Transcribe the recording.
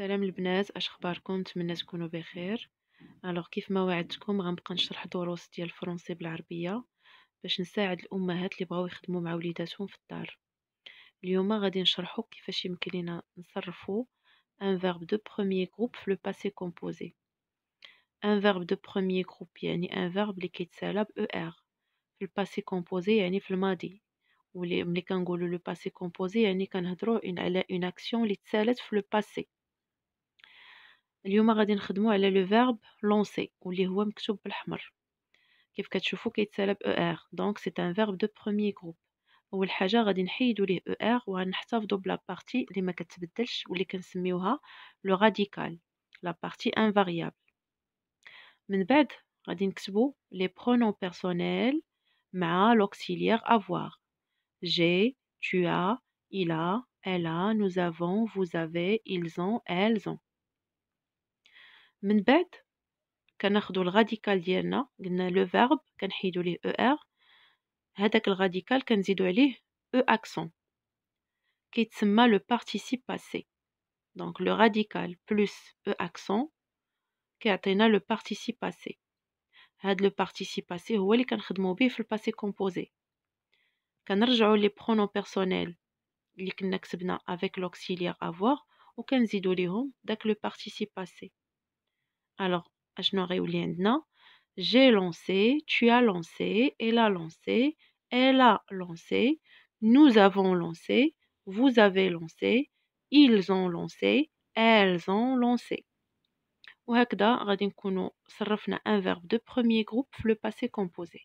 السلام البنات اش اخباركم نتمنى تكونوا بخير الوغ كيف ما وعدتكم غنبقى نشرح دروس ديال الفرنسي بالعربيه باش نساعد الامهات اللي بغاو يخدموا مع وليداتهم في الدار اليوم غادي نشرحوا كيفاش يمكن لينا نصرفوا ان فيرب دو بروميير غروب في لو باسي كومبوزي ان فيرب دو بروميير غروب يعني ان فيرب اللي كيتسالى ب او er. ار في الباسي كومبوزي يعني في الماضي واللي ملي كنقولوا لو باسي كومبوزي يعني كنهضروا على اون اكسيون اللي تسالت في لو باسي اليوم غادي نخدمو على لو فيرب لونسي واللي هو مكتوب بالاحمر كيف كتشوفوا partie او ار دونك سي ان فيرب دو بروميير اول حاجه غادي ليه او ار tu as il a elle a nous avons vous avez ils ont elles ont Maintenant, quand on prend le radical, le verbe, quand on ajoute le er, cet radical, on ajoute le e accent, qui est le participe passé. Donc le radical plus e accent qui atteint le participe passé. a le participe passé ou est-ce qu'on prend le passé composé Quand on regarde les pronoms personnels, ils ne se mettent avec l'auxiliaire avoir ou qu'on ajoute le le participe passé. Alors, j'ai lancé, tu as lancé, elle a lancé, elle a lancé, nous avons lancé, vous avez lancé, ils ont lancé, elles ont lancé. ouakda غادي un verbe de premier groupe le passé composé.